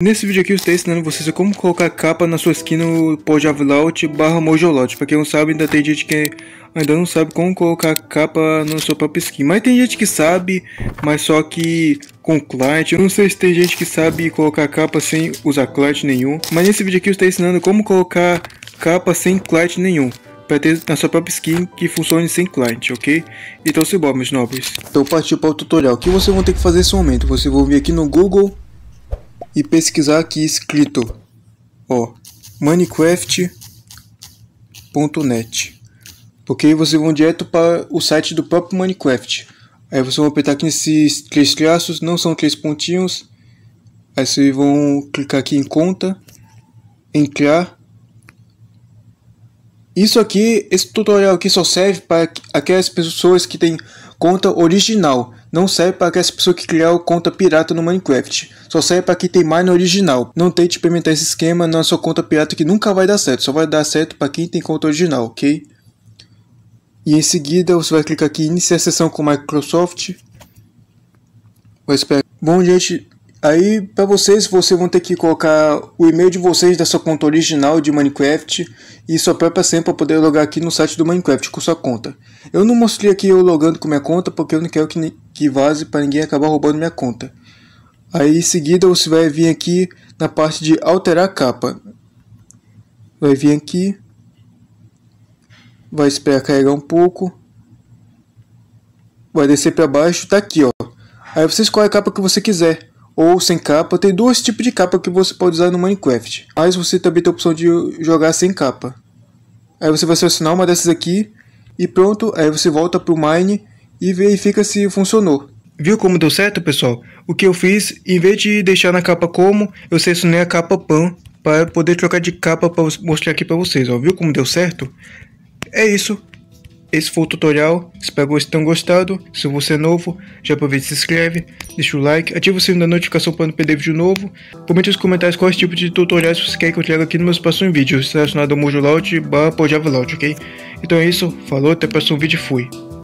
Nesse vídeo aqui eu estou ensinando vocês como colocar capa na sua skin no Pojavlaut barra Mojolout. Pra quem não sabe, ainda tem gente que ainda não sabe como colocar capa na sua própria skin. Mas tem gente que sabe, mas só que com client. Eu não sei se tem gente que sabe colocar capa sem usar client nenhum. Mas nesse vídeo aqui eu estou ensinando como colocar capa sem client nenhum para ter na sua própria skin que funcione sem client, ok? Então se bom, meus nobres. Então partiu para o tutorial. O que vocês vão ter que fazer nesse momento? Vocês vão vir aqui no Google e pesquisar aqui escrito ó minecraft.net porque vocês vão direto para o site do próprio Minecraft aí vocês vão apertar aqui nesses três traços não são três pontinhos aí vocês vão clicar aqui em conta entrar isso aqui, esse tutorial aqui só serve para aquelas pessoas que têm conta original. Não serve para aquelas pessoas que criaram conta pirata no Minecraft. Só serve para quem tem mine original. Não tente experimentar esse esquema na sua conta pirata que nunca vai dar certo. Só vai dar certo para quem tem conta original, ok? E em seguida você vai clicar aqui em iniciar sessão com Microsoft. Vou esperar. Bom, gente, Aí, para vocês, vocês vão ter que colocar o e-mail de vocês da sua conta original de Minecraft e sua própria senha para poder logar aqui no site do Minecraft com sua conta. Eu não mostrei aqui eu logando com minha conta porque eu não quero que, que vaze para ninguém acabar roubando minha conta. Aí em seguida você vai vir aqui na parte de alterar a capa. Vai vir aqui. Vai esperar carregar um pouco. Vai descer para baixo, tá aqui, ó. Aí você escolhe a capa que você quiser ou sem capa. Tem dois tipos de capa que você pode usar no Minecraft. Mas você também tem a opção de jogar sem capa. Aí você vai selecionar uma dessas aqui e pronto. Aí você volta pro Mine e verifica se funcionou. Viu como deu certo, pessoal? O que eu fiz, em vez de deixar na capa como, eu selecionei a capa PAN para poder trocar de capa para mostrar aqui para vocês. Ó. Viu como deu certo? É isso. Esse foi o tutorial, espero que vocês tenham gostado. Se você é novo, já aproveita e se inscreve, deixa o like, ativa o sininho da notificação para não perder vídeo novo. Comente nos comentários quais tipo de tutoriais você quer que eu traga aqui nos meus próximos vídeos, relacionado ao Mojo Loud barra Java Loud, ok? Então é isso, falou, até o próximo vídeo e fui.